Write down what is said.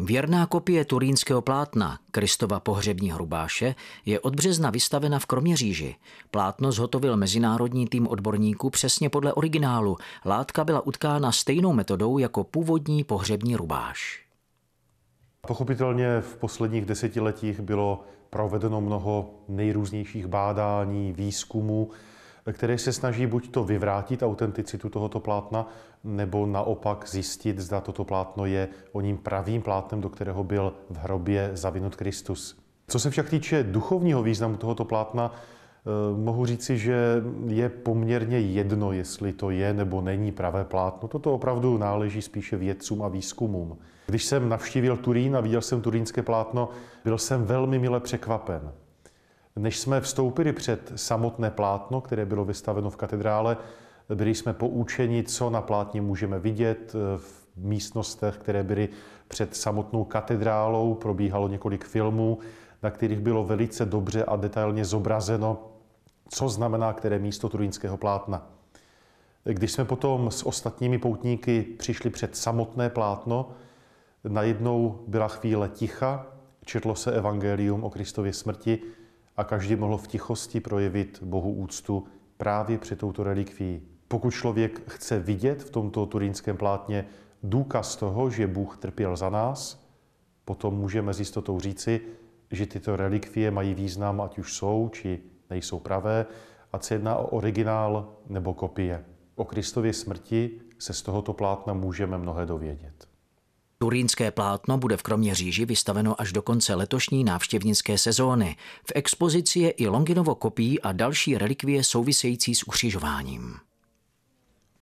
Věrná kopie turínského plátna Kristova pohřební hrubáše je od března vystavena v Kroměříži. Plátno zhotovil mezinárodní tým odborníků přesně podle originálu. Látka byla utkána stejnou metodou jako původní pohřební rubáš. Pochopitelně v posledních desetiletích bylo provedeno mnoho nejrůznějších bádání, výzkumů které se snaží buď to vyvrátit autenticitu tohoto plátna, nebo naopak zjistit, zda toto plátno je o ním pravým plátnem, do kterého byl v hrobě zavinut Kristus. Co se však týče duchovního významu tohoto plátna, eh, mohu říci, že je poměrně jedno, jestli to je nebo není pravé plátno. Toto opravdu náleží spíše vědcům a výzkumům. Když jsem navštívil Turín a viděl jsem turínské plátno, byl jsem velmi mile překvapen. Než jsme vstoupili před samotné plátno, které bylo vystaveno v katedrále, byli jsme poučeni, co na plátně můžeme vidět eh, v místnostech, které byly před samotnou katedrálou. Probíhalo několik filmů, na kterých bylo velice dobře a detailně zobrazeno, co znamená které místo turínského plátna. Když jsme potom s ostatními poutníky přišli před samotné plátno, najednou byla chvíle ticha, četlo se evangelium o Kristově smrti, a každý mohl v tichosti projevit Bohu úctu právě při touto relikví. Pokud člověk chce vidět v tomto turínském plátně důkaz toho, že Bůh trpěl za nás, potom můžeme s jistotou říci, že tyto relikvie mají význam, ať už jsou, či nejsou pravé, a se jedná o originál nebo kopie. O Kristově smrti se z tohoto plátna můžeme mnohé dovědět. Turínské plátno bude v Kroměříži vystaveno až do konce letošní návštěvnické sezóny. V expozici je i Longinovo kopí a další relikvie související s ukřižováním.